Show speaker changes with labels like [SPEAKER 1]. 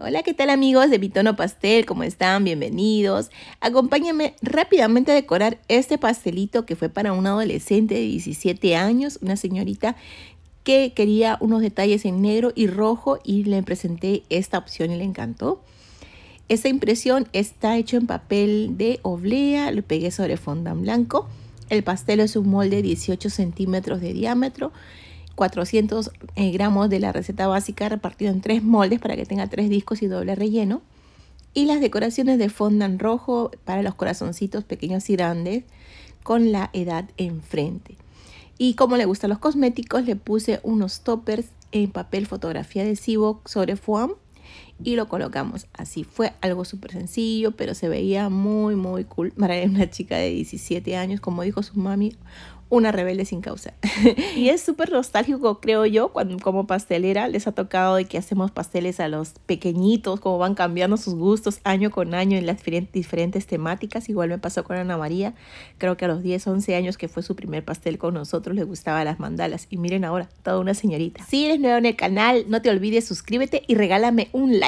[SPEAKER 1] Hola, ¿qué tal amigos de bitono Pastel? ¿Cómo están? Bienvenidos. Acompáñenme rápidamente a decorar este pastelito que fue para un adolescente de 17 años, una señorita que quería unos detalles en negro y rojo y le presenté esta opción y le encantó. Esta impresión está hecha en papel de oblea, lo pegué sobre fondant blanco. El pastel es un molde de 18 centímetros de diámetro 400 eh, gramos de la receta básica repartido en tres moldes para que tenga tres discos y doble relleno. Y las decoraciones de fondant rojo para los corazoncitos pequeños y grandes con la edad enfrente. Y como le gustan los cosméticos, le puse unos toppers en papel fotografía adhesivo sobre foam y lo colocamos así. Fue algo súper sencillo, pero se veía muy, muy cool. Mara es una chica de 17 años, como dijo su mami, una rebelde sin causa. y es súper nostálgico, creo yo, cuando como pastelera les ha tocado de que hacemos pasteles a los pequeñitos, como van cambiando sus gustos año con año en las diferentes temáticas. Igual me pasó con Ana María, creo que a los 10, 11 años que fue su primer pastel con nosotros, le gustaba las mandalas. Y miren ahora, toda una señorita. Si eres nuevo en el canal, no te olvides, suscríbete y regálame un like